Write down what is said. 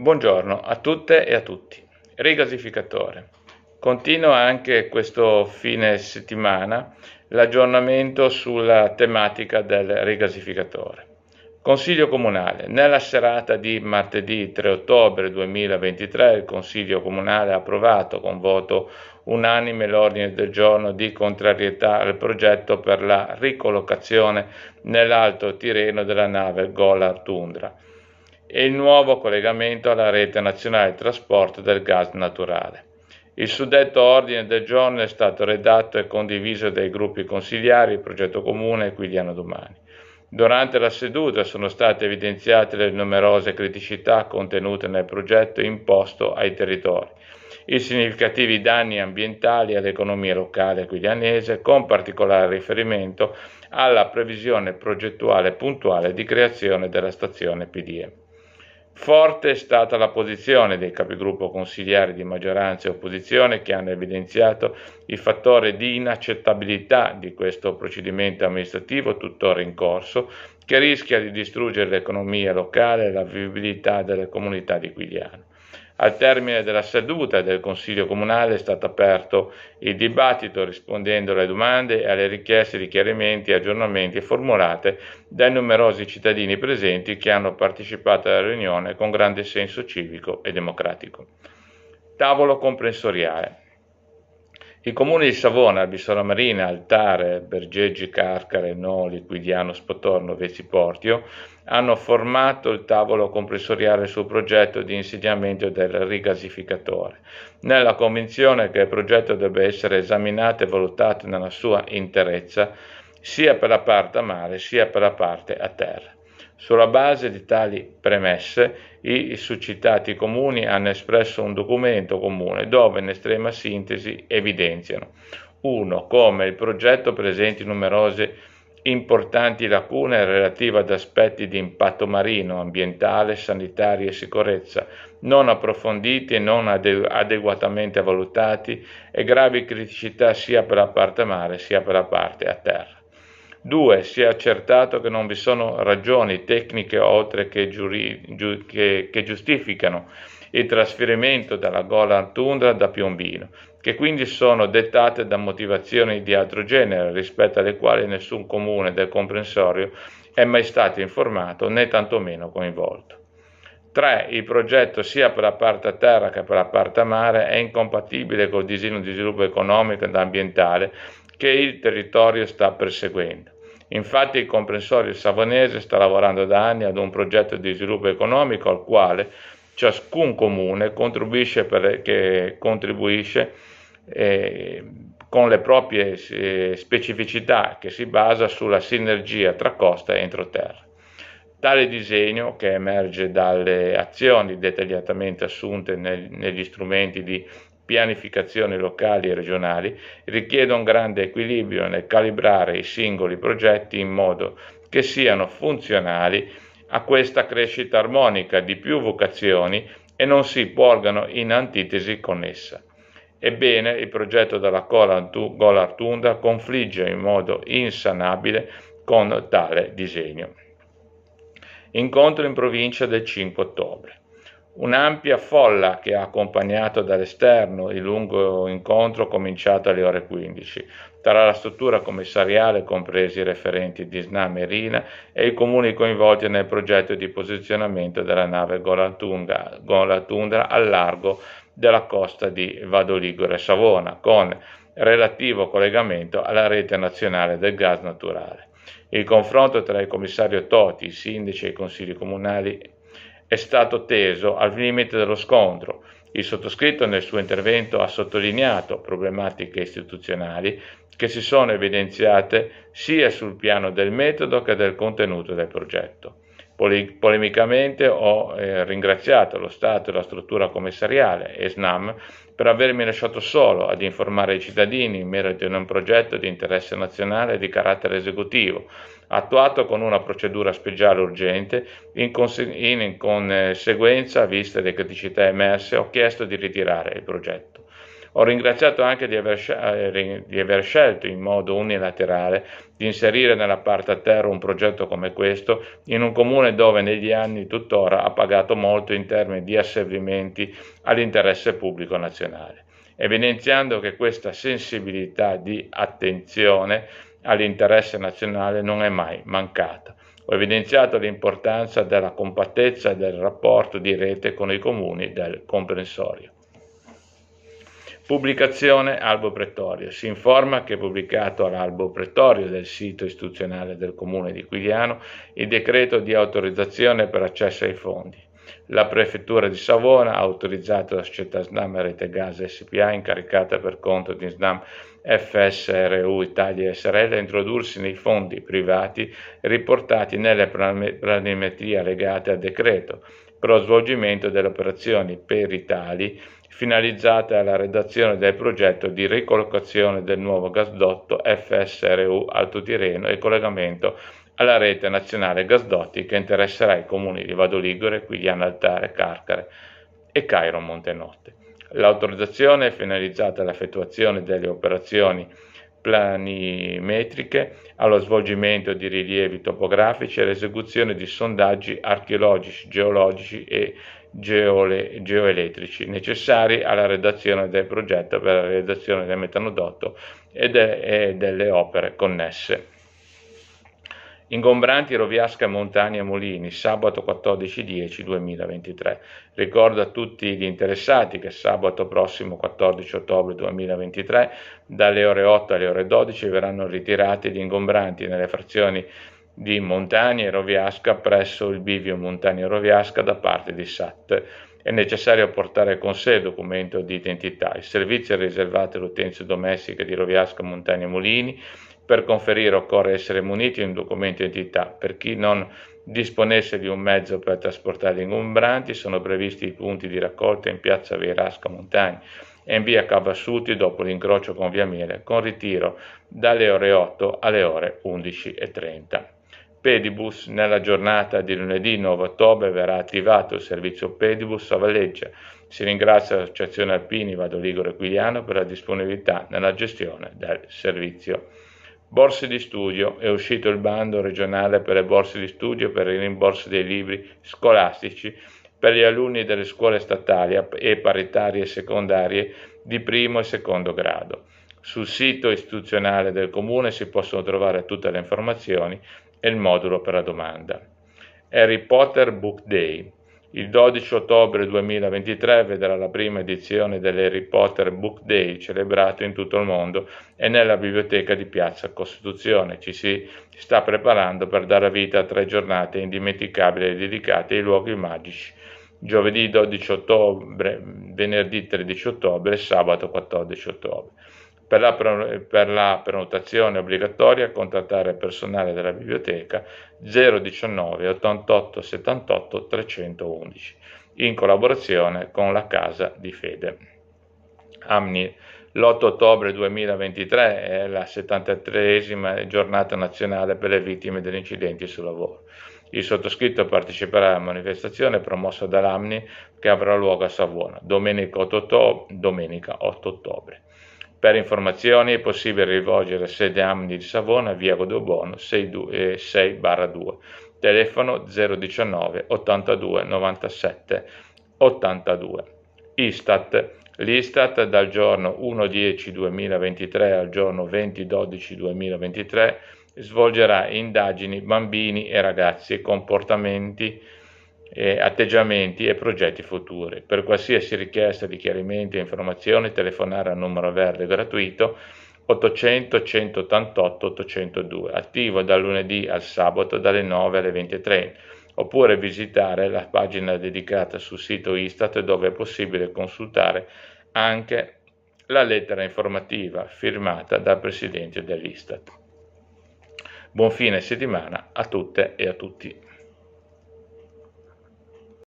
Buongiorno a tutte e a tutti. Rigasificatore. Continua anche questo fine settimana l'aggiornamento sulla tematica del rigasificatore. Consiglio comunale. Nella serata di martedì 3 ottobre 2023 il Consiglio comunale ha approvato con voto unanime l'ordine del giorno di contrarietà al progetto per la ricollocazione nell'alto Tireno della nave Golar Tundra e il nuovo collegamento alla rete nazionale di trasporto del gas naturale. Il suddetto ordine del giorno è stato redatto e condiviso dai gruppi consigliari Progetto Comune e Quiliano Domani. Durante la seduta sono state evidenziate le numerose criticità contenute nel progetto imposto ai territori, i significativi danni ambientali all'economia locale quilianese, con particolare riferimento alla previsione progettuale puntuale di creazione della stazione PDM. Forte è stata la posizione dei capigruppo consigliari di maggioranza e opposizione che hanno evidenziato il fattore di inaccettabilità di questo procedimento amministrativo tuttora in corso che rischia di distruggere l'economia locale e la vivibilità delle comunità di Quigliano. Al termine della seduta del Consiglio Comunale è stato aperto il dibattito rispondendo alle domande e alle richieste di chiarimenti e aggiornamenti formulate dai numerosi cittadini presenti che hanno partecipato alla riunione con grande senso civico e democratico. Tavolo comprensoriale. I comuni di Savona, Albisola Marina, Altare, Bergeggi Carcare, Noli, Quidiano Spotorno, Veci hanno formato il tavolo comprensoriale sul progetto di insediamento del rigasificatore, nella convinzione che il progetto debba essere esaminato e valutato nella sua interezza sia per la parte a mare sia per la parte a terra. Sulla base di tali premesse, i suscitati comuni hanno espresso un documento comune dove in estrema sintesi evidenziano 1. Come il progetto presenti numerose importanti lacune relative ad aspetti di impatto marino, ambientale, sanitario e sicurezza, non approfonditi e non adeguatamente valutati e gravi criticità sia per la parte mare sia per la parte a terra. 2. Si è accertato che non vi sono ragioni tecniche oltre che, giuri, giu, che, che giustificano il trasferimento dalla Golan Tundra da Piombino, che quindi sono dettate da motivazioni di altro genere rispetto alle quali nessun comune del comprensorio è mai stato informato né tantomeno coinvolto. 3. Il progetto sia per la parte a terra che per la parte a mare è incompatibile col disegno di sviluppo economico ed ambientale che il territorio sta perseguendo. Infatti il comprensorio savonese sta lavorando da anni ad un progetto di sviluppo economico al quale ciascun comune contribuisce, per, contribuisce eh, con le proprie eh, specificità che si basa sulla sinergia tra costa e entroterra. Tale disegno, che emerge dalle azioni dettagliatamente assunte negli strumenti di pianificazioni locali e regionali richiede un grande equilibrio nel calibrare i singoli progetti in modo che siano funzionali a questa crescita armonica di più vocazioni e non si porgano in antitesi con essa. Ebbene, il progetto della Golartunda confligge in modo insanabile con tale disegno. Incontro in provincia del 5 ottobre. Un'ampia folla che ha accompagnato dall'esterno il lungo incontro cominciato alle ore 15, tra la struttura commissariale, compresi i referenti di SNAM e RINA, e i comuni coinvolti nel progetto di posizionamento della nave Golatundra, Golatundra al largo della costa di Vadoligore Savona, con relativo collegamento alla rete nazionale del gas naturale. Il confronto tra il commissario Toti, i sindaci e i consigli comunali è stato teso al limite dello scontro. Il sottoscritto nel suo intervento ha sottolineato problematiche istituzionali che si sono evidenziate sia sul piano del metodo che del contenuto del progetto. Poli- polemicamente ho eh, ringraziato lo Stato e la struttura commissariale, ESNAM, per avermi lasciato solo ad informare i cittadini in merito a un progetto di interesse nazionale di carattere esecutivo, attuato con una procedura speciale urgente in, conse- in conseguenza, eh, viste le criticità emerse, ho chiesto di ritirare il progetto. Ho ringraziato anche di aver, scel- eh, di aver, scelto in modo unilaterale di inserire nella parte a terra un progetto come questo in un comune dove negli anni tuttora ha pagato molto in termini di asservimenti all'interesse pubblico nazionale, evidenziando che questa sensibilità di attenzione all'interesse nazionale non è mai mancata. Ho evidenziato l'importanza della compattezza e del rapporto di rete con i comuni del comprensorio. Pubblicazione Albo Pretorio. Si informa che è pubblicato all'Albo Pretorio del sito istituzionale del Comune di Quigliano il decreto di autorizzazione per accesso ai fondi. La prefettura di Savona ha autorizzato la società Snam Rete Gas SPA incaricata per conto di Snam FSRU Italia SRL a introdursi nei fondi privati riportati nelle planimetrie legate al decreto per lo svolgimento delle operazioni peritali finalizzate alla redazione del progetto di ricollocazione del nuovo gasdotto FSRU Alto Tirreno e collegamento alla rete nazionale gasdotti che interesserà i comuni di Vado Ligure, Quigliano Altare, Carcare e Cairo Montenotte. L'autorizzazione è finalizzata all'effettuazione delle operazioni planimetriche, allo svolgimento di rilievi topografici e all'esecuzione di sondaggi archeologici, geologici e geole, geoelettrici necessari alla redazione del progetto per la realizzazione del metanodotto e, de, e delle opere connesse. Ingombranti Roviasca Montagna a Molini, sabato 14-10-2023. Ricordo a tutti gli interessati che sabato prossimo 14 ottobre 2023 dalle ore 8 alle ore 12 verranno ritirati gli ingombranti nelle frazioni di Montagna e Roviasca presso il bivio Montagna e Roviasca da parte di SAT. È necessario portare con sé il documento di identità. Il servizio è riservato all'utenza domestica di Roviasco, Montagna e Mulini. Per conferire occorre essere muniti di un documento di identità. Per chi non disponesse di un mezzo per trasportare gli ingombranti, sono previsti i punti di raccolta in piazza Veirasca Montagna e in via Cavassuti dopo l'incrocio con via Miele, con ritiro dalle ore 8 alle ore 11.30. Pedibus, nella giornata di lunedì 9 ottobre verrà attivato il servizio Pedibus a Valleggia. Si ringrazia l'Associazione Alpini Vado Ligure Quiliano per la disponibilità nella gestione del servizio. Borse di studio. È uscito il bando regionale per le borse di studio per il rimborso dei libri scolastici per gli alunni delle scuole statali e paritarie secondarie di primo e secondo grado. Sul sito istituzionale del comune si possono trovare tutte le informazioni e il modulo per la domanda. Harry Potter Book Day. Il 12 ottobre 2023 vedrà la prima edizione dell'Harry Potter Book Day celebrato in tutto il mondo e nella biblioteca di Piazza Costituzione. Ci si sta preparando per dare vita a tre giornate indimenticabili dedicate ai luoghi magici. Giovedì 12 ottobre, venerdì 13 ottobre e sabato 14 ottobre. Per la, per la prenotazione obbligatoria contattare il personale della biblioteca 019 88 78 311 in collaborazione con la Casa di Fede. Amni L'8 ottobre 2023 è la 73esima giornata nazionale per le vittime degli incidenti sul lavoro. Il sottoscritto parteciperà alla manifestazione promossa dall'Amni che avrà luogo a Savona Domenica 8 ottobre. Per informazioni è possibile rivolgere sede Amni di Savona, via Godobono 6-2, eh, barra telefono 019 82 97 82. Istat. L'Istat dal giorno 1-10-2023 al giorno 20-12-2023 svolgerà indagini bambini e ragazzi e comportamenti eh, atteggiamenti e progetti futuri. Per qualsiasi richiesta di chiarimenti e informazioni telefonare al numero verde gratuito 800 188 802, attivo dal lunedì al sabato dalle 9 alle 23, oppure visitare la pagina dedicata sul sito Istat dove è possibile consultare anche la lettera informativa firmata dal Presidente dell'Istat. Buon fine settimana a tutte e a tutti.